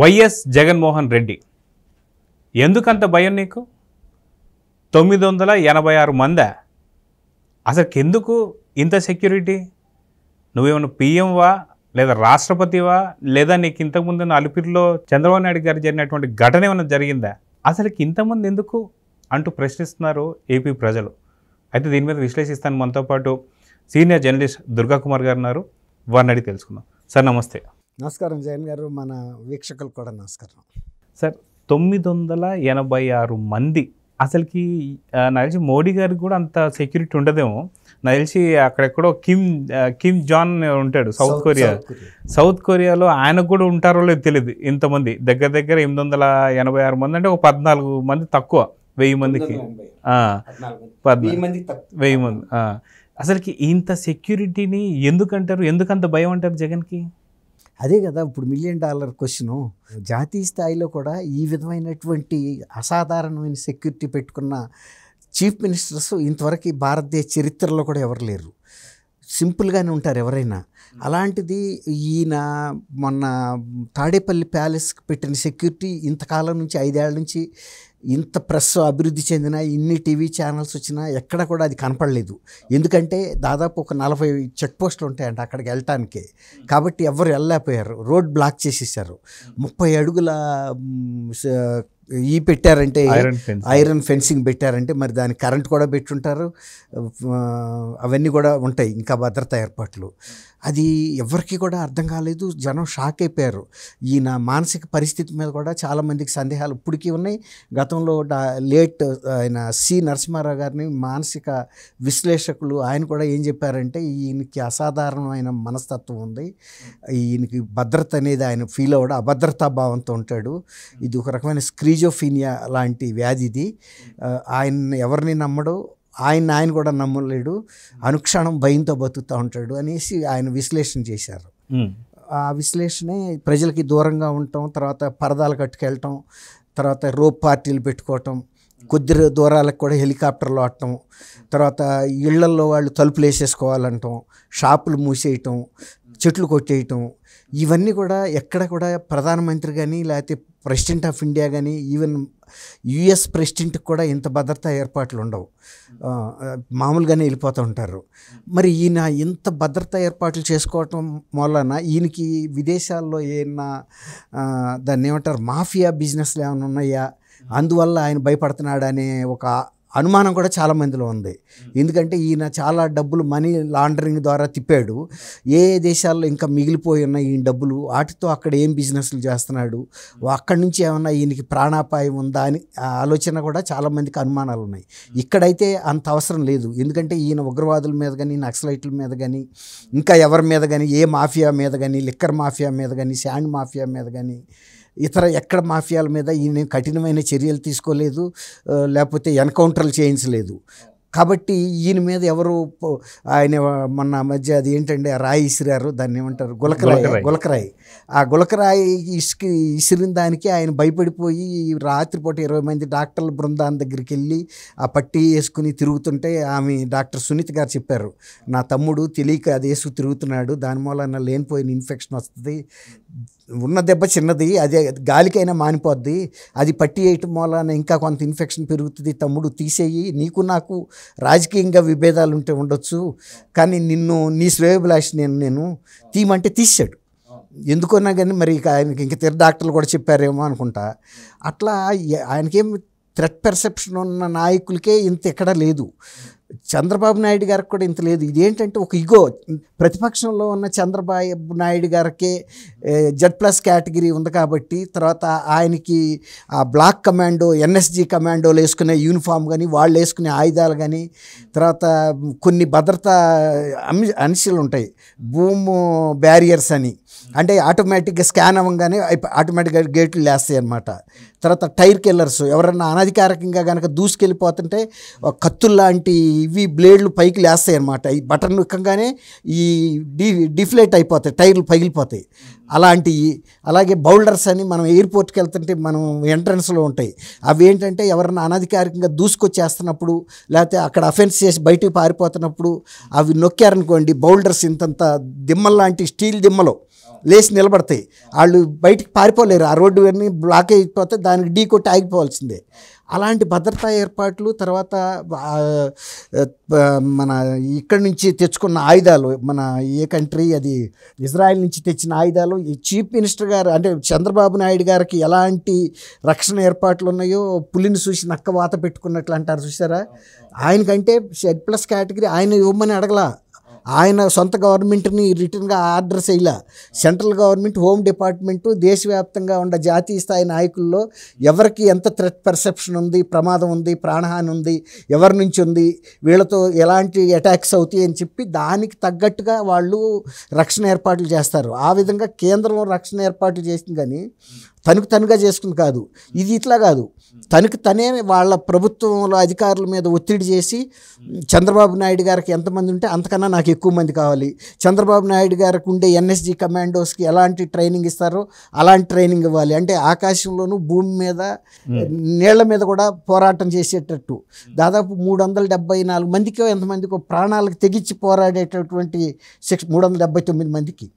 YS Jaganmohan Reddy ఎందుకంత భయం నీకు తొమ్మిది వందల ఎనభై ఆరు మందా అసలుకెందుకు ఇంత సెక్యూరిటీ నువ్వేమన్నా పిఎంవా లేదా రాష్ట్రపతివా లేదా నీకు ఇంతకుముందు అలిపిరిలో చంద్రబాబు నాయుడు గారు జరిగినటువంటి ఘటన ఏమైనా జరిగిందా అసలుకి ఇంతమంది ఎందుకు అంటూ ప్రశ్నిస్తున్నారు ఏపీ ప్రజలు అయితే దీని మీద విశ్లేషిస్తాను మనతో పాటు సీనియర్ జర్నలిస్ట్ దుర్గాకుమార్ గారు ఉన్నారు వారిని అడిగి తెలుసుకుందాం సార్ నమస్తే నమస్కారం జయన్ గారు మన వీక్షకులు కూడా నమస్కారం సార్ తొమ్మిది వందల ఎనభై ఆరు మంది అసలుకి నలిసి మోడీ గారికి కూడా అంత సెక్యూరిటీ ఉండదేమో నలిసి అక్కడెక్కడో కిమ్ కిమ్ జాన్ ఉంటాడు సౌత్ కొరియా సౌత్ కొరియాలో ఆయనకు కూడా ఉంటారో లేదో తెలియదు ఇంతమంది దగ్గర దగ్గర ఎనిమిది వందల ఎనభై ఆరు మంది అంటే ఒక పద్నాలుగు మంది తక్కువ వెయ్యి మందికి వెయ్యి మంది అసలుకి ఇంత సెక్యూరిటీని ఎందుకంటారు ఎందుకంత భయం అంటారు జగన్కి అదే కదా ఇప్పుడు మిలియన్ డాలర్ క్వశ్చను జాతీయ స్థాయిలో కూడా ఈ విధమైనటువంటి అసాధారణమైన సెక్యూరిటీ పెట్టుకున్న చీఫ్ మినిస్టర్స్ ఇంతవరకు భారతదేశ చరిత్రలో కూడా ఎవరు లేరు సింపుల్గానే ఉంటారు ఎవరైనా అలాంటిది ఈయన మొన్న తాడేపల్లి ప్యాలెస్కి పెట్టిన సెక్యూరిటీ ఇంతకాలం నుంచి ఐదేళ్ల నుంచి ఇంత ప్రెస్ అభివృద్ధి చెందిన ఇన్ని టీవీ ఛానల్స్ వచ్చినా ఎక్కడ కూడా అది కనపడలేదు ఎందుకంటే దాదాపు ఒక నలభై చెక్ పోస్టులు ఉంటాయంట అక్కడికి వెళ్ళటానికి కాబట్టి ఎవరు వెళ్ళలేకపోయారు రోడ్ బ్లాక్ చేసేసారు ముప్పై అడుగుల ఈ పెట్టారంటే ఐరన్ ఫెన్సింగ్ పెట్టారంటే మరి దాని కరెంట్ కూడా పెట్టుంటారు అవన్నీ కూడా ఉంటాయి ఇంకా భద్రతా ఏర్పాట్లు అది ఎవరికి కూడా అర్థం కాలేదు జనం షాక్ అయిపోయారు ఈయన మానసిక పరిస్థితి మీద కూడా చాలామందికి సందేహాలు ఇప్పటికీ ఉన్నాయి గతంలో లేట్ ఆయన సి నరసింహారావు గారిని మానసిక విశ్లేషకులు ఆయన కూడా ఏం చెప్పారంటే ఈయనకి అసాధారణమైన మనస్తత్వం ఉంది ఈయనకి భద్రత అనేది ఆయన ఫీల్ అవ్వడం అభద్రతా భావంతో ఉంటాడు ఇది ఒక రకమైన స్క్రీజోఫీనియా లాంటి వ్యాధి ఇది ఆయన ఎవరిని నమ్మడు ఆయన ఆయన కూడా నమ్మలేడు అనుక్షణం భయంతో బతుకుతూ ఉంటాడు అనేసి ఆయన విశ్లేషణ చేశారు ఆ విశ్లేషణే ప్రజలకి దూరంగా ఉండటం తర్వాత పరదాలు కట్టుకెళ్ళటం తర్వాత రోప్ పార్టీలు పెట్టుకోవటం కొద్ది దూరాలకు కూడా హెలికాప్టర్లు ఆడటం తర్వాత ఇళ్లల్లో వాళ్ళు తలుపులు వేసేసుకోవాలంటాం షాపులు మూసేయటం చెట్లు కొట్టేయటం ఇవన్నీ కూడా ఎక్కడ కూడా ప్రధానమంత్రి కానీ లేకపోతే ప్రెసిడెంట్ ఆఫ్ ఇండియా కానీ ఈవెన్ యుఎస్ ప్రెసిడెంట్కి కూడా ఇంత భద్రతా ఏర్పాట్లు ఉండవు మామూలుగానే వెళ్ళిపోతూ ఉంటారు మరి ఈయన ఇంత భద్రతా ఏర్పాట్లు చేసుకోవటం మూలన ఈయనకి విదేశాల్లో ఏమన్నా దాన్ని ఏమంటారు మాఫియా బిజినెస్లు ఏమైనా ఉన్నాయా అందువల్ల ఆయన భయపడుతున్నాడనే ఒక అనుమానం కూడా చాలా మందిలో ఉంది ఎందుకంటే ఈయన చాలా డబ్బులు మనీ లాండరింగ్ ద్వారా తిప్పాడు ఏ దేశాల్లో ఇంకా మిగిలిపోయి ఉన్న ఈయన డబ్బులు వాటితో అక్కడ ఏం బిజినెస్లు చేస్తున్నాడు అక్కడి నుంచి ఏమన్నా ఈయనకి ప్రాణాపాయం ఉందా అని ఆలోచన కూడా చాలామందికి అనుమానాలు ఉన్నాయి ఇక్కడైతే అంత అవసరం లేదు ఎందుకంటే ఈయన ఉగ్రవాదుల మీద కానీ నక్సలైట్ల మీద కానీ ఇంకా ఎవరి మీద కానీ ఏ మాఫియా మీద కానీ లిక్కర్ మాఫియా మీద కానీ శాండ్ మాఫియా మీద కానీ ఇతర ఎక్కడ మాఫియాల మీద ఈయన కఠినమైన చర్యలు తీసుకోలేదు లేకపోతే ఎన్కౌంటర్లు చేయించలేదు కాబట్టి ఈయన మీద ఎవరు ఆయన మన మధ్య అది ఏంటంటే రాయి ఇసిరారు దాన్ని ఏమంటారు గులకరాయి గులకరాయి ఆ గులకరాయి ఇసుకి ఇసిరిన దానికి ఆయన భయపడిపోయి రాత్రిపూట ఇరవై మంది డాక్టర్ల బృందాన్ని దగ్గరికి వెళ్ళి ఆ పట్టి వేసుకుని తిరుగుతుంటే ఆమె డాక్టర్ సునీత్ గారు చెప్పారు నా తమ్ముడు తెలియక అది వేసుకు తిరుగుతున్నాడు దాని మూలన లేనిపోయిన ఇన్ఫెక్షన్ వస్తుంది ఉన్న దెబ్బ చిన్నది అది గాలికైనా మానిపోద్ది అది పట్టి వేయటం వలన ఇంకా కొంత ఇన్ఫెక్షన్ పెరుగుతుంది తమ్ముడు తీసేయి నీకు నాకు రాజకీయంగా విభేదాలు ఉంటే ఉండొచ్చు కానీ నిన్ను నీ శ్రేయోభిలాష్ నేను నేను తీయమంటే తీసాడు ఎందుకన్నా కానీ మరి ఆయనకి ఇంక తీర డాక్టర్లు కూడా చెప్పారేమో అనుకుంటా అట్లా ఆయనకేం థ్రెట్ పెర్సెప్షన్ ఉన్న నాయకులకే ఇంత ఎక్కడా లేదు చంద్రబాబు నాయుడు గారికి కూడా ఇంత లేదు ఇదేంటంటే ఒక ఇగో ప్రతిపక్షంలో ఉన్న చంద్రబాబు నాయుడు గారికి జెడ్ ప్లస్ కేటగిరీ ఉంది కాబట్టి తర్వాత ఆయనకి ఆ బ్లాక్ కమాండో ఎన్ఎస్జి కమాండోలు వేసుకునే యూనిఫామ్ కానీ వాళ్ళు వేసుకునే ఆయుధాలు కానీ తర్వాత కొన్ని భద్రతా అంశాలు ఉంటాయి భూము బ్యారియర్స్ అని అంటే ఆటోమేటిక్గా స్కాన్ అవ్వగానే ఆటోమేటిక్గా గేట్లు లేస్తాయి అనమాట తర్వాత టైర్ కిల్లర్స్ ఎవరన్నా అనధికారికంగా కనుక దూసుకెళ్ళిపోతుంటే కత్తుల్లాంటి ఇవి బ్లేడ్లు పైకి లేస్తాయి అనమాట ఈ బటన్ నొక్కగానే ఈ డి డిఫ్లేట్ అయిపోతాయి టైర్లు పగిలిపోతాయి అలాంటివి అలాగే బౌల్డర్స్ అని మనం ఎయిర్పోర్ట్కి వెళ్తుంటే మనం ఎంట్రన్స్లో ఉంటాయి అవి ఏంటంటే ఎవరన్నా అనధికారికంగా దూసుకొచ్చేస్తున్నప్పుడు లేకపోతే అక్కడ అఫెన్స్ చేసి బయటకు పారిపోతున్నప్పుడు అవి నొక్కారనుకోండి బౌల్డర్స్ ఇంతంత దిమ్మల్లాంటి స్టీల్ దిమ్మలు లేచి నిలబడతాయి వాళ్ళు బయటికి పారిపోలేరు ఆ రోడ్డు అన్నీ బ్లాక్ అయిపోతే దానికి ఢీ కొట్టి ఆగిపోవాల్సిందే అలాంటి భద్రతా ఏర్పాట్లు తర్వాత మన ఇక్కడి నుంచి తెచ్చుకున్న ఆయుధాలు మన ఏ కంట్రీ అది ఇజ్రాయెల్ నుంచి తెచ్చిన ఆయుధాలు ఈ చీఫ్ మినిస్టర్ గారు అంటే చంద్రబాబు నాయుడు గారికి ఎలాంటి రక్షణ ఏర్పాట్లు ఉన్నాయో పులిని చూసి నక్క వాత పెట్టుకున్నట్లు అంటారు చూసారా ఆయనకంటే ప్లస్ కేటగిరీ ఆయన ఇవ్వమని అడగలా ఆయన సొంత గవర్నమెంట్ని రిటర్న్గా ఆర్డర్ చేయలే సెంట్రల్ గవర్నమెంట్ హోమ్ డిపార్ట్మెంటు దేశవ్యాప్తంగా ఉన్న జాతీయ స్థాయి నాయకుల్లో ఎవరికి ఎంత థ్రెట్ పర్సెప్షన్ ఉంది ప్రమాదం ఉంది ప్రాణహాని ఉంది ఎవరి నుంచి ఉంది వీళ్ళతో ఎలాంటి అటాక్స్ అవుతాయి అని చెప్పి దానికి తగ్గట్టుగా వాళ్ళు రక్షణ ఏర్పాట్లు చేస్తారు ఆ విధంగా కేంద్రం రక్షణ ఏర్పాట్లు చేసింది కానీ తనకు తనుగా చేసుకుని కాదు ఇది ఇట్లా కాదు తనకు తనే వాళ్ళ ప్రభుత్వంలో అధికారుల మీద ఒత్తిడి చేసి చంద్రబాబు నాయుడు గారికి ఎంతమంది ఉంటే అంతకన్నా నాకు ఎక్కువ మంది కావాలి చంద్రబాబు నాయుడు గారికి ఉండే ఎన్ఎస్జి కమాండోస్కి ఎలాంటి ట్రైనింగ్ ఇస్తారో అలాంటి ట్రైనింగ్ ఇవ్వాలి అంటే ఆకాశంలోనూ భూమి మీద నీళ్ల మీద కూడా పోరాటం చేసేటట్టు దాదాపు మూడు వందల డెబ్బై నాలుగు మందికి ఎంతమందికో ప్రాణాలకు తెగించి పోరాడేటటువంటి సిక్స్ మూడు వందల డెబ్బై తొమ్మిది మందికి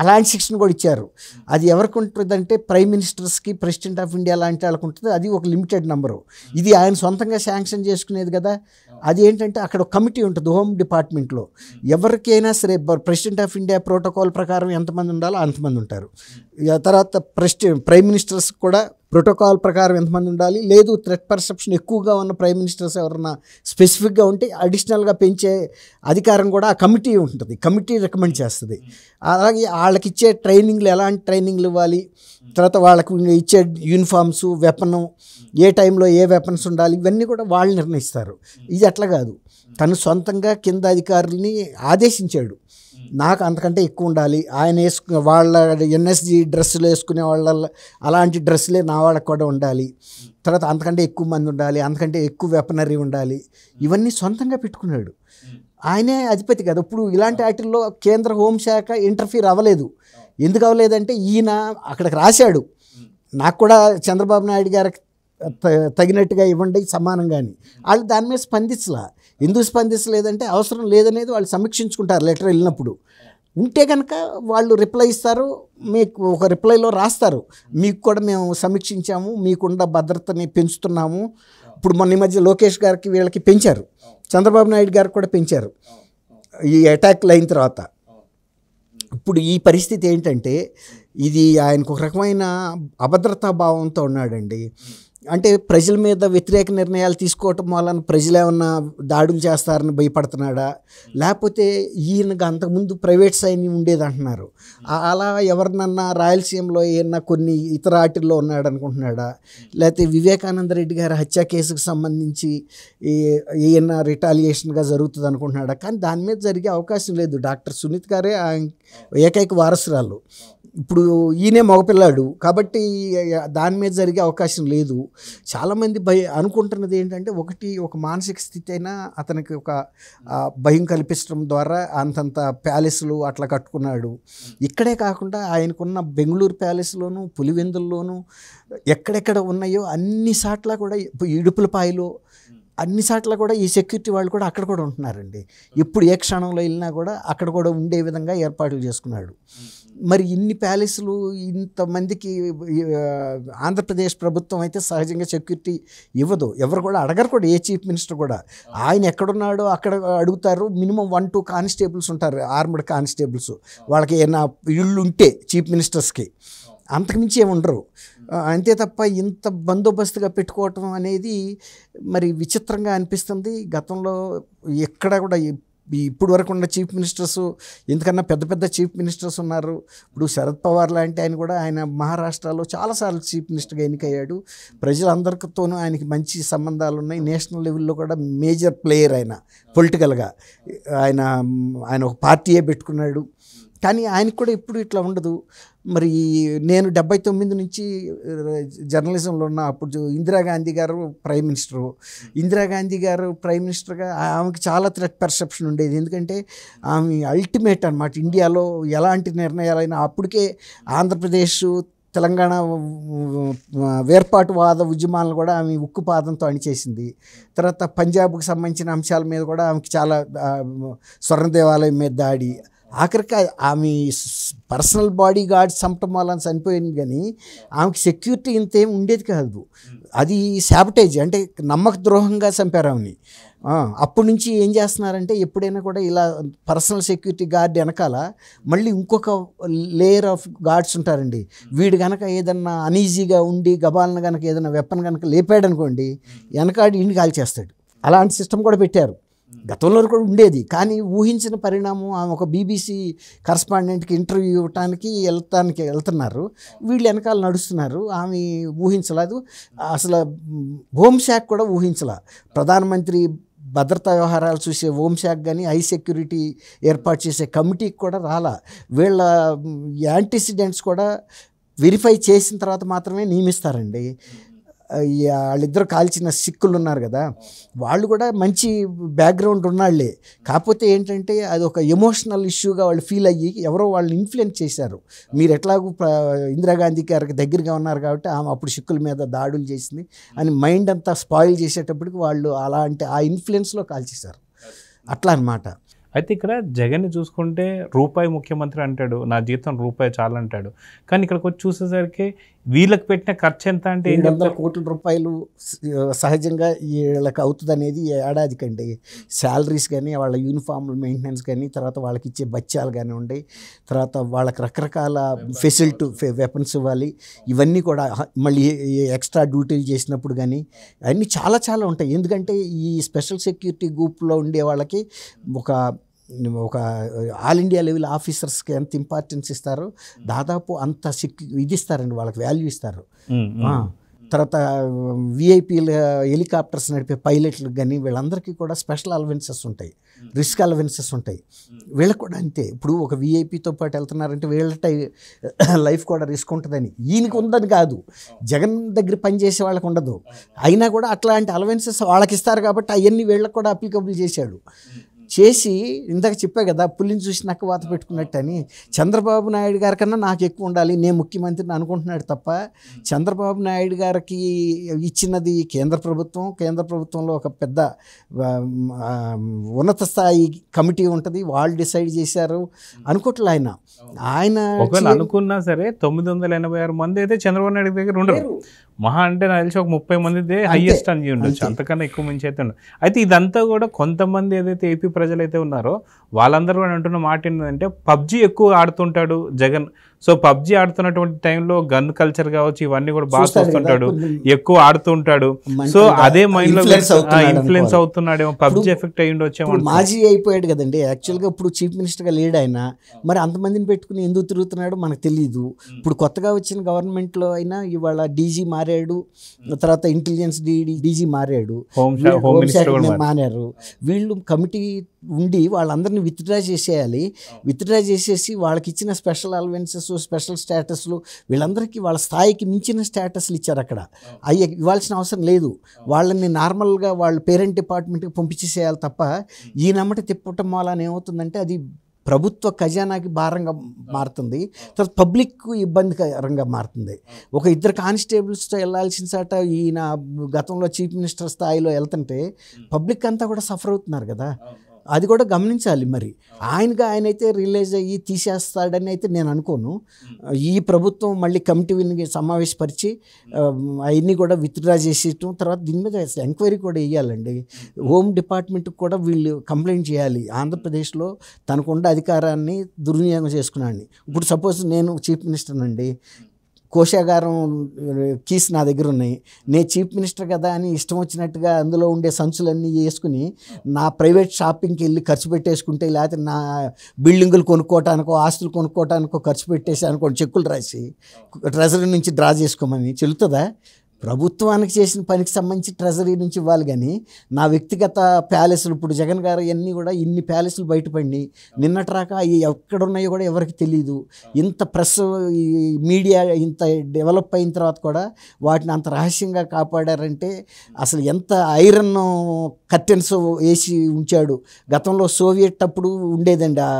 అలాంటి శిక్షణ కూడా ఇచ్చారు అది ఎవరికి ఉంటుందంటే ప్రైమ్ మినిస్టర్స్కి ప్రెసిడెంట్ ఆఫ్ ఇండియా లాంటి వాళ్ళకి ఉంటుంది అది ఒక లిమిటెడ్ నెంబరు ఇది ఆయన సొంతంగా శాంక్షన్ చేసుకునేది కదా అది ఏంటంటే అక్కడ కమిటీ ఉంటుంది హోమ్ డిపార్ట్మెంట్లో ఎవరికైనా సరే ప్రెసిడెంట్ ఆఫ్ ఇండియా ప్రోటోకాల్ ప్రకారం ఎంతమంది ఉండాలో అంతమంది ఉంటారు తర్వాత ప్రెసిడెంట్ ప్రైమ్ మినిస్టర్స్ కూడా ప్రోటోకాల్ ప్రకారం ఎంతమంది ఉండాలి లేదు థ్రెట్ పర్సెప్షన్ ఎక్కువగా ఉన్న ప్రైమ్ మినిస్టర్స్ ఎవరన్నా స్పెసిఫిక్గా ఉంటే అడిషనల్గా పెంచే అధికారం కూడా ఆ కమిటీ ఉంటుంది కమిటీ రికమెండ్ చేస్తుంది అలాగే వాళ్ళకి ఇచ్చే ట్రైనింగ్లు ఎలాంటి ట్రైనింగ్లు ఇవ్వాలి తర్వాత వాళ్ళకు ఇచ్చే యూనిఫామ్స్ వెపను ఏ టైంలో ఏ వెపన్స్ ఉండాలి ఇవన్నీ కూడా వాళ్ళు నిర్ణయిస్తారు ఇది అట్లా కాదు తను సొంతంగా కింద అధికారులని ఆదేశించాడు Hmm. నాకు అంతకంటే ఎక్కువ ఉండాలి ఆయన వేసుకు వాళ్ళ ఎన్ఎస్జి డ్రెస్సులు వేసుకునే వాళ్ళ అలాంటి డ్రెస్సులే నా వాళ్ళకి కూడా ఉండాలి hmm. తర్వాత అంతకంటే ఎక్కువ మంది ఉండాలి అంతకంటే ఎక్కువ వెపనరీ ఉండాలి hmm. ఇవన్నీ సొంతంగా పెట్టుకున్నాడు ఆయనే అధిపతి కదా ఇప్పుడు ఇలాంటి వాటిల్లో కేంద్ర హోంశాఖ ఇంటర్ఫీర్ అవ్వలేదు ఎందుకు అవ్వలేదంటే ఈయన అక్కడికి రాశాడు నాకు కూడా చంద్రబాబు నాయుడు గారికి తగినట్టుగా ఇవ్వండి సమానంగాని వాళ్ళు దాని మీద స్పందించలా ఎందుకు స్పందిస్తలేదంటే అవసరం లేదనేది వాళ్ళు సమీక్షించుకుంటారు లెటర్ వెళ్ళినప్పుడు ఉంటే కనుక వాళ్ళు రిప్లై ఇస్తారు మీకు ఒక రిప్లైలో రాస్తారు మీకు కూడా మేము సమీక్షించాము మీకున్న భద్రతని పెంచుతున్నాము ఇప్పుడు మొన్న ఈ మధ్య లోకేష్ గారికి వీళ్ళకి పెంచారు చంద్రబాబు నాయుడు గారికి కూడా పెంచారు ఈ అటాక్లు అయిన తర్వాత ఇప్పుడు ఈ పరిస్థితి ఏంటంటే ఇది ఆయనకు ఒక రకమైన అభద్రతా భావంతో ఉన్నాడండి అంటే ప్రజల మీద వ్యతిరేక నిర్ణయాలు తీసుకోవటం వలన ప్రజలు ఏమన్నా దాడులు చేస్తారని భయపడుతున్నాడా లేకపోతే ఈయనకు అంతకుముందు ప్రైవేట్ సైన్యం ఉండేది అంటున్నారు అలా ఎవరినన్నా రాయలసీమలో ఏమన్నా కొన్ని ఇతర ఆటల్లో ఉన్నాడు అనుకుంటున్నాడా లేకపోతే వివేకానంద రెడ్డి గారి హత్య కేసుకు సంబంధించి ఏమన్నా రిటాలియేషన్గా జరుగుతుంది అనుకుంటున్నాడా కానీ దాని మీద జరిగే అవకాశం లేదు డాక్టర్ సునీత్ గారే ఏకైక వారసురాలు ఇప్పుడు ఈయనే మగపిల్లాడు కాబట్టి దాని మీద జరిగే అవకాశం లేదు చాలామంది భయ అనుకుంటున్నది ఏంటంటే ఒకటి ఒక మానసిక స్థితి అయినా అతనికి ఒక భయం కల్పించడం ద్వారా అంతంత ప్యాలెస్లు అట్లా కట్టుకున్నాడు ఇక్కడే కాకుండా ఆయనకున్న బెంగళూరు ప్యాలెస్లోను పులివెందుల్లోను ఎక్కడెక్కడ ఉన్నాయో అన్ని చాట్ల కూడా పాయలు అన్ని చాట్ల కూడా ఈ సెక్యూరిటీ వాళ్ళు కూడా అక్కడ కూడా ఉంటున్నారండి ఎప్పుడు ఏ క్షణంలో వెళ్ళినా కూడా అక్కడ కూడా ఉండే విధంగా ఏర్పాట్లు చేసుకున్నాడు మరి ఇన్ని ప్యాలెస్లు ఇంతమందికి ఆంధ్రప్రదేశ్ ప్రభుత్వం అయితే సహజంగా సెక్యూరిటీ ఇవ్వదు ఎవరు కూడా అడగరు కూడా ఏ చీఫ్ మినిస్టర్ కూడా ఆయన ఎక్కడున్నాడో అక్కడ అడుగుతారు మినిమం వన్ టూ కానిస్టేబుల్స్ ఉంటారు ఆర్మడ్ కానిస్టేబుల్స్ వాళ్ళకి ఏమైనా ఇళ్ళు ఉంటే చీఫ్ మినిస్టర్స్కి అంతకుమించి ఏమి ఉండరు అంతే తప్ప ఇంత బందోబస్తుగా పెట్టుకోవటం అనేది మరి విచిత్రంగా అనిపిస్తుంది గతంలో ఎక్కడ కూడా ఇప్పుడు వరకు ఉన్న చీఫ్ మినిస్టర్స్ ఎందుకన్నా పెద్ద పెద్ద చీఫ్ మినిస్టర్స్ ఉన్నారు ఇప్పుడు శరద్ పవార్ లాంటి ఆయన కూడా ఆయన మహారాష్ట్రలో చాలాసార్లు చీఫ్ మినిస్టర్గా ఎన్నికయ్యాడు ప్రజలందరితోనూ ఆయనకి మంచి సంబంధాలు ఉన్నాయి నేషనల్ లెవెల్లో కూడా మేజర్ ప్లేయర్ ఆయన పొలిటికల్గా ఆయన ఆయన ఒక పార్టీయే పెట్టుకున్నాడు కానీ ఆయనకు కూడా ఎప్పుడు ఇట్లా ఉండదు మరి నేను డెబ్బై తొమ్మిది నుంచి జర్నలిజంలో ఉన్న అప్పుడు ఇందిరాగాంధీ గారు ప్రైమ్ మినిస్టరు ఇందిరాగాంధీ గారు ప్రైమ్ మినిస్టర్గా ఆమెకి చాలా థ్రెట్ పర్సెప్షన్ ఉండేది ఎందుకంటే ఆమె అల్టిమేట్ అనమాట ఇండియాలో ఎలాంటి నిర్ణయాలైనా అప్పటికే ఆంధ్రప్రదేశ్ తెలంగాణ వేర్పాటు వాద ఉద్యమాలను కూడా ఆమె ఉక్కు పాదంతో అణిచేసింది తర్వాత పంజాబ్కు సంబంధించిన అంశాల మీద కూడా ఆమెకి చాలా స్వర్ణ దేవాలయం మీద దాడి ఆఖరికి ఆమె పర్సనల్ బాడీ గార్డ్ చంపటం వల్ల చనిపోయింది కానీ ఆమెకి సెక్యూరిటీ ఇంత ఉండేది కాదు అది శాబటేజ్ అంటే నమ్మక ద్రోహంగా చంపారు ఆమెని అప్పటి నుంచి ఏం చేస్తున్నారంటే ఎప్పుడైనా కూడా ఇలా పర్సనల్ సెక్యూరిటీ గార్డ్ వెనకాల మళ్ళీ ఇంకొక లేయర్ ఆఫ్ గార్డ్స్ ఉంటారండి వీడు కనుక ఏదన్నా అనీజీగా ఉండి గబాలను కనుక ఏదైనా వెపన్ కనుక లేపాడనుకోండి వెనకాడు ఇండి కాల్చేస్తాడు అలాంటి సిస్టమ్ కూడా పెట్టారు గతంలో కూడా ఉండేది కానీ ఊహించిన పరిణామం ఆమె ఒక బీబీసీ కరస్పాండెంట్కి ఇంటర్వ్యూ ఇవ్వటానికి వెళ్తానికి వెళ్తున్నారు వీళ్ళు వెనకాల నడుస్తున్నారు ఆమె ఊహించలేదు అసలు హోంశాఖ కూడా ఊహించలే ప్రధానమంత్రి భద్రతా వ్యవహారాలు చూసే హోంశాఖ కానీ హై సెక్యూరిటీ ఏర్పాటు చేసే కమిటీకి కూడా రాలా వీళ్ళ యాంటీసిడెంట్స్ కూడా వెరిఫై చేసిన తర్వాత మాత్రమే నియమిస్తారండి వాళ్ళిద్దరు కాల్చిన సిక్కులు ఉన్నారు కదా వాళ్ళు కూడా మంచి బ్యాక్గ్రౌండ్ ఉన్నాళ్ళే కాకపోతే ఏంటంటే అది ఒక ఎమోషనల్ ఇష్యూగా వాళ్ళు ఫీల్ అయ్యి ఎవరో వాళ్ళని ఇన్ఫ్లుయెన్స్ చేశారు మీరు ఎట్లాగూ ఇందిరాగాంధీ గారికి దగ్గరగా ఉన్నారు కాబట్టి ఆమె అప్పుడు సిక్కుల మీద దాడులు చేసింది అని మైండ్ అంతా స్పాయిల్ చేసేటప్పటికి వాళ్ళు అలా అంటే ఆ ఇన్ఫ్లుయెన్స్లో కాల్చేశారు అట్లా అనమాట అయితే ఇక్కడ జగన్ని చూసుకుంటే రూపాయి ముఖ్యమంత్రి అంటాడు నా జీతం రూపాయి చాలా అంటాడు కానీ ఇక్కడికి వచ్చి చూసేసరికి వీళ్ళకి పెట్టిన ఖర్చు ఎంత అంటే వందల కోట్ల రూపాయలు సహజంగా వీళ్ళకి అవుతుంది అనేది ఏడాది కండి శాలరీస్ కానీ వాళ్ళ యూనిఫామ్ మెయింటెనెన్స్ కానీ తర్వాత వాళ్ళకి ఇచ్చే బచ్చాలు కానివ్వండి తర్వాత వాళ్ళకి రకరకాల ఫెసిలిటీ వెపన్స్ ఇవ్వాలి ఇవన్నీ కూడా మళ్ళీ ఎక్స్ట్రా డ్యూటీలు చేసినప్పుడు కానీ అన్నీ చాలా చాలా ఉంటాయి ఎందుకంటే ఈ స్పెషల్ సెక్యూరిటీ గ్రూప్లో ఉండే వాళ్ళకి ఒక ఒక ఆల్ ఇండియా లెవెల్ ఆఫీసర్స్కి ఎంత ఇంపార్టెన్స్ ఇస్తారో దాదాపు అంత శిక్ ఇది ఇస్తారండి వాళ్ళకి వాల్యూ ఇస్తారు తర్వాత విఐపీల హెలికాప్టర్స్ నడిపే పైలట్లకు కానీ వీళ్ళందరికీ కూడా స్పెషల్ అలవెన్సెస్ ఉంటాయి రిస్క్ అలవెన్సెస్ ఉంటాయి వీళ్ళకి కూడా అంతే ఇప్పుడు ఒక విఐపితో పాటు వెళ్తున్నారంటే వీళ్ళ టై లైఫ్ కూడా రిస్క్ ఉంటుందని ఈయనకి ఉందని కాదు జగన్ దగ్గర పనిచేసే వాళ్ళకి ఉండదు అయినా కూడా అట్లాంటి అలవెన్సెస్ వాళ్ళకి ఇస్తారు కాబట్టి అవన్నీ వీళ్ళకి కూడా అప్లికబుల్ చేశాడు చేసి ఇందాక చెప్పా కదా పుల్లిని చూసి నక్క వాత పెట్టుకున్నట్టు అని చంద్రబాబు నాయుడు గారి కన్నా నాకు ఎక్కువ ఉండాలి నేను ముఖ్యమంత్రిని అనుకుంటున్నాడు తప్ప చంద్రబాబు నాయుడు గారికి ఇచ్చినది కేంద్ర ప్రభుత్వం కేంద్ర ప్రభుత్వంలో ఒక పెద్ద ఉన్నత స్థాయి కమిటీ ఉంటుంది వాళ్ళు డిసైడ్ చేశారు అనుకోవట్లే ఆయన ఆయన అనుకున్నా సరే తొమ్మిది వందల ఎనభై ఆరు మంది అయితే చంద్రబాబు నాయుడు దగ్గర ఉండరు మహా అంటే నాకు తెలిసి ఒక ముప్పై మందిదే హైయెస్ట్ అని ఉండొచ్చు అంతకన్నా ఎక్కువ మంచి అయితే ఉండదు అయితే ఇదంతా కూడా కొంతమంది ఏదైతే ఏపీ ప్రజలు అయితే ఉన్నారో వాళ్ళందరూ కూడా అంటున్న మాట ఏంటంటే పబ్జి ఎక్కువ ఆడుతుంటాడు జగన్ సో పబ్జి ఆడుతున్నటువంటి టైంలో గన్ కల్చర్ కావచ్చు ఇవన్నీ కూడా బాగా చూస్తుంటాడు ఎక్కువ ఆడుతుంటాడు సో అదే మైండ్ లో ఇన్ఫ్లుయెన్స్ అవుతున్నాడేమో పబ్జి ఎఫెక్ట్ అయ్యి ఉండొచ్చేమో మాజీ అయిపోయాడు కదండి యాక్చువల్ గా ఇప్పుడు చీఫ్ మినిస్టర్ గా లీడ్ అయినా మరి అంతమందిని పెట్టుకుని ఎందుకు తిరుగుతున్నాడు మనకు తెలియదు ఇప్పుడు కొత్తగా వచ్చిన గవర్నమెంట్ లో అయినా ఇవాళ డీజీ మారాడు తర్వాత ఇంటెలిజెన్స్ డీజీ మారాడు మానారు వీళ్ళు కమిటీ ఉండి వాళ్ళందరినీ విత్డ్రా చేసేయాలి విత్డ్రా చేసేసి వాళ్ళకి ఇచ్చిన స్పెషల్ అలవెన్సెస్ స్పెషల్ స్టేటస్లు వీళ్ళందరికీ వాళ్ళ స్థాయికి మించిన స్టేటస్లు ఇచ్చారు అక్కడ అయ్యి ఇవ్వాల్సిన అవసరం లేదు వాళ్ళని నార్మల్గా వాళ్ళ పేరెంట్ డిపార్ట్మెంట్కి పంపించేసేయాలి తప్ప ఈ నమ్మట తిప్పటం వలన ఏమవుతుందంటే అది ప్రభుత్వ ఖజానాకి భారంగా మారుతుంది తర్వాత పబ్లిక్ ఇబ్బందికరంగా మారుతుంది ఒక ఇద్దరు కానిస్టేబుల్స్తో వెళ్ళాల్సిన చోట ఈయన గతంలో చీఫ్ మినిస్టర్ స్థాయిలో వెళ్తుంటే పబ్లిక్ అంతా కూడా సఫర్ అవుతున్నారు కదా అది కూడా గమనించాలి మరి ఆయనగా ఆయన అయితే రిలీజ్ అయ్యి తీసేస్తాడని అయితే నేను అనుకోను ఈ ప్రభుత్వం మళ్ళీ కమిటీని సమావేశపరిచి అవన్నీ కూడా విత్డ్రా చేసేయటం తర్వాత దీని మీద ఎంక్వైరీ కూడా వేయాలండి హోమ్ డిపార్ట్మెంట్కి కూడా వీళ్ళు కంప్లైంట్ చేయాలి ఆంధ్రప్రదేశ్లో తనకుండా అధికారాన్ని దుర్వినియోగం చేసుకున్నాను ఇప్పుడు సపోజ్ నేను చీఫ్ మినిస్టర్ కోశాగారం కీస్ నా దగ్గర ఉన్నాయి నేను చీఫ్ మినిస్టర్ కదా అని ఇష్టం వచ్చినట్టుగా అందులో ఉండే సంచులన్నీ వేసుకుని నా ప్రైవేట్ షాపింగ్కి వెళ్ళి ఖర్చు పెట్టేసుకుంటే లేకపోతే నా బిల్డింగులు కొనుక్కోవటానికో ఆస్తులు కొనుక్కోవటానికో ఖర్చు పెట్టేసి అనుకోండి చెక్కులు రాసి ట్రెజరీ నుంచి డ్రా చేసుకోమని చెల్లుతుందా ప్రభుత్వానికి చేసిన పనికి సంబంధించి ట్రెజరీ నుంచి ఇవ్వాలి కానీ నా వ్యక్తిగత ప్యాలెస్లు ఇప్పుడు జగన్ గారు ఇవన్నీ కూడా ఇన్ని ప్యాలెస్లు బయటపడినాయి నిన్నటి అవి ఎక్కడున్నాయో కూడా ఎవరికి తెలియదు ఇంత ప్రెస్ మీడియా ఇంత డెవలప్ అయిన తర్వాత కూడా వాటిని అంత రహస్యంగా కాపాడారంటే అసలు ఎంత ఐరన్ కర్టెన్స్ వేసి ఉంచాడు గతంలో సోవియట్ అప్పుడు ఉండేదండి ఆ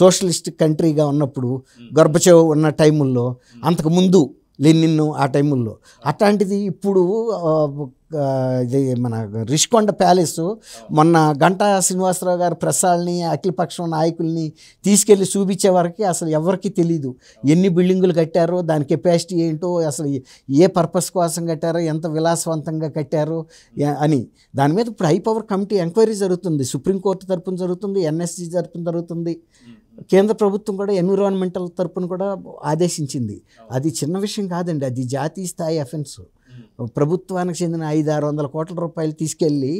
సోషలిస్ట్ కంట్రీగా ఉన్నప్పుడు గర్భచేవ్ ఉన్న టైముల్లో అంతకుముందు లెన్నిన్ను ఆ టైముల్లో అట్లాంటిది ఇప్పుడు ఇది మన రిష్కొండ ప్యాలెస్ మొన్న గంటా శ్రీనివాసరావు గారు ప్రసాల్ని అఖిలపక్షం నాయకుల్ని తీసుకెళ్ళి చూపించే వరకు అసలు ఎవరికి తెలియదు ఎన్ని బిల్డింగులు కట్టారో దాని కెపాసిటీ ఏంటో అసలు ఏ పర్పస్ కోసం కట్టారో ఎంత విలాసవంతంగా కట్టారో అని దాని మీద ఇప్పుడు హై పవర్ కమిటీ ఎంక్వైరీ జరుగుతుంది సుప్రీంకోర్టు తరపున జరుగుతుంది ఎన్ఎస్జి తరపున జరుగుతుంది కేంద్ర ప్రభుత్వం కూడా ఎన్విరాన్మెంటల్ తరపున కూడా ఆదేశించింది అది చిన్న విషయం కాదండి అది జాతీయ స్థాయి అఫెన్స్ ప్రభుత్వానికి చెందిన ఐదు ఆరు వందల కోట్ల రూపాయలు తీసుకెళ్ళి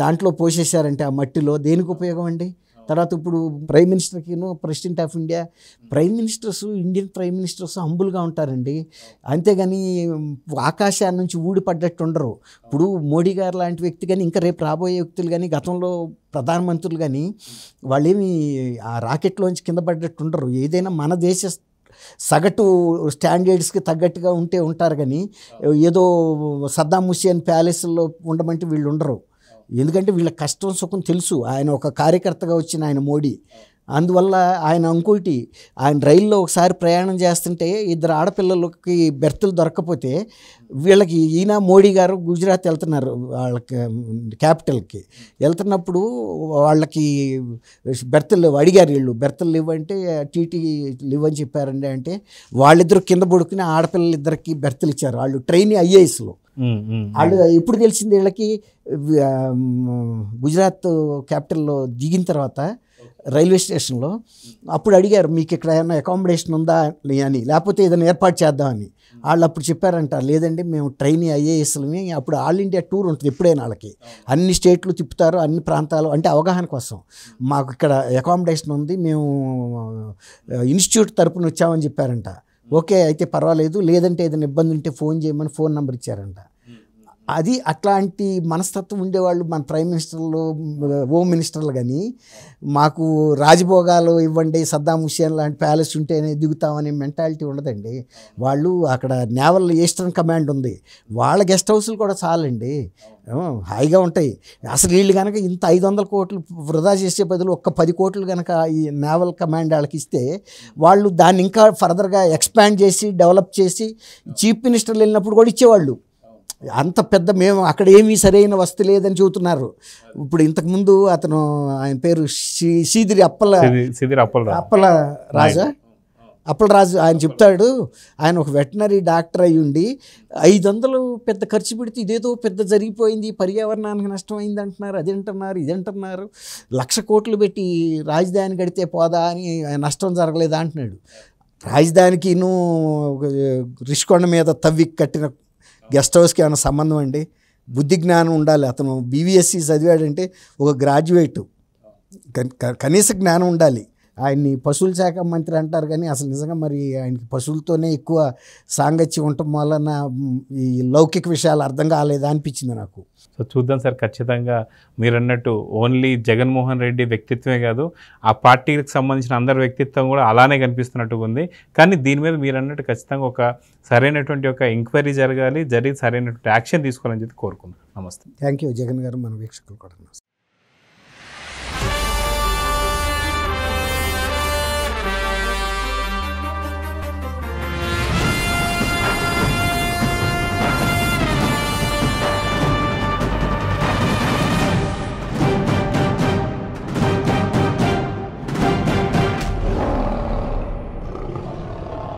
దాంట్లో పోసేశారంటే ఆ మట్టిలో దేనికి ఉపయోగం అండి తర్వాత ఇప్పుడు ప్రైమ్ మినిస్టర్కిను president of India prime ministers Indian prime ministers హంబుల్గా ఉంటారండి అంతేగాని ఆకాశాన్ని నుంచి ఊడిపడ్డట్టు ఉండరు ఇప్పుడు మోడీ గారు లాంటి వ్యక్తి కానీ ఇంకా రేపు రాబోయే వ్యక్తులు కానీ గతంలో ప్రధానమంత్రులు కానీ వాళ్ళేమి ఆ రాకెట్లోంచి కింద పడ్డట్టు ఉండరు ఏదైనా మన దేశ సగటు స్టాండర్డ్స్కి తగ్గట్టుగా ఉంటే ఉంటారు కానీ ఏదో సద్దాం హుసేన్ ప్యాలెస్లో ఉండమంటే వీళ్ళు ఉండరు ఎందుకంటే వీళ్ళ కష్టం సుఖం తెలుసు ఆయన ఒక కార్యకర్తగా వచ్చిన ఆయన మోడీ అందువల్ల ఆయన ఇంకోటి ఆయన రైల్లో ఒకసారి ప్రయాణం చేస్తుంటే ఇద్దరు ఆడపిల్లలకి బెర్తులు దొరకకపోతే వీళ్ళకి ఈయన మోడీ గారు గుజరాత్ వెళ్తున్నారు వాళ్ళకి క్యాపిటల్కి వెళ్తున్నప్పుడు వాళ్ళకి బెర్తలు అడిగారు వీళ్ళు బెర్తలు ఇవ్వంటే టీటీ లివ్ అని చెప్పారండి అంటే వాళ్ళిద్దరు కింద పడుకుని ఆడపిల్లలిద్దరికి బెర్తలు ఇచ్చారు వాళ్ళు ట్రైన్ ఐఏఎస్లో వాళ్ళు ఎప్పుడు తెలిసింది వీళ్ళకి గుజరాత్ క్యాపిటల్లో దిగిన తర్వాత రైల్వే స్టేషన్లో అప్పుడు అడిగారు మీకు ఇక్కడ ఏమైనా అకామిడేషన్ ఉందా అని లేకపోతే ఏదైనా ఏర్పాటు చేద్దామని వాళ్ళు అప్పుడు చెప్పారంట లేదండి మేము ట్రైన్ ఐఏఎస్లని అప్పుడు ఆల్ ఇండియా టూర్ ఉంటుంది ఎప్పుడైనా వాళ్ళకి అన్ని స్టేట్లు తిప్పుతారు అన్ని ప్రాంతాలు అంటే అవగాహన కోసం మాకు ఇక్కడ అకామిడేషన్ ఉంది మేము ఇన్స్టిట్యూట్ తరపున వచ్చామని చెప్పారంట ఓకే అయితే పర్వాలేదు లేదంటే ఏదైనా ఇబ్బంది ఉంటే ఫోన్ చేయమని ఫోన్ నెంబర్ ఇచ్చారంట అది అట్లాంటి మనస్తత్వం ఉండేవాళ్ళు మన ప్రైమ్ మినిస్టర్లు హోమ్ మినిస్టర్లు కానీ మాకు రాజభోగాలు ఇవ్వండి సద్దాం హుసేన్ లాంటి ప్యాలెస్ ఉంటేనే దిగుతామనే మెంటాలిటీ ఉండదండి వాళ్ళు అక్కడ నేవల్ ఈస్టర్న్ కమాండ్ ఉంది వాళ్ళ గెస్ట్ హౌస్లు కూడా చాలండి హాయిగా ఉంటాయి అసలు వీళ్ళు కనుక ఇంత ఐదు వందల కోట్లు వృధా చేసే బదులు ఒక్క పది కోట్లు కనుక ఈ నేవల్ కమాండ్ వాళ్ళకి ఇస్తే వాళ్ళు దాన్ని ఇంకా ఫర్దర్గా ఎక్స్పాండ్ చేసి డెవలప్ చేసి చీఫ్ మినిస్టర్లు వెళ్ళినప్పుడు కూడా ఇచ్చేవాళ్ళు అంత పెద్ద మేము అక్కడ ఏమీ సరైన వస్తు లేదని చెబుతున్నారు ఇప్పుడు ఇంతకుముందు అతను ఆయన పేరు సీదిరి అప్పల అప్పల రాజా అప్పలరాజు ఆయన చెప్తాడు ఆయన ఒక వెటనరీ డాక్టర్ అయి ఉండి ఐదు వందలు పెద్ద ఖర్చు పెడితే ఇదేదో పెద్ద జరిగిపోయింది పర్యావరణానికి నష్టం అయింది అంటున్నారు ఇది ఇదంటున్నారు లక్ష కోట్లు పెట్టి రాజధాని కడితే పోదా అని నష్టం జరగలేదా అంటున్నాడు రాజధానికి ఇను రిషికొండ మీద తవ్వి కట్టిన గెస్ట్ హౌస్కి ఏమైనా సంబంధం అండి బుద్ధి జ్ఞానం ఉండాలి అతను బీవీఎస్సీ e చదివాడంటే ఒక గ్రాడ్యుయేట్ కనీస జ్ఞానం ఉండాలి ఆయన్ని పశువుల శాఖ మంత్రి అంటారు కానీ అసలు నిజంగా మరి ఆయనకి పశువులతోనే ఎక్కువ సాంగత్యం ఉండటం వలన ఈ లౌకిక విషయాలు అర్థం కాలేదా అనిపించింది నాకు సో చూద్దాం సార్ ఖచ్చితంగా మీరు అన్నట్టు ఓన్లీ జగన్మోహన్ రెడ్డి వ్యక్తిత్వమే కాదు ఆ పార్టీకి సంబంధించిన అందరి వ్యక్తిత్వం కూడా అలానే కనిపిస్తున్నట్టుగా ఉంది కానీ దీని మీద మీరు అన్నట్టు ఖచ్చితంగా ఒక సరైనటువంటి ఒక ఎంక్వైరీ జరగాలి జరిగి సరైనటువంటి యాక్షన్ తీసుకోవాలని చెప్పి కోరుకున్నాను నమస్తే థ్యాంక్ యూ జగన్ గారు మన వీక్షకులు కూడా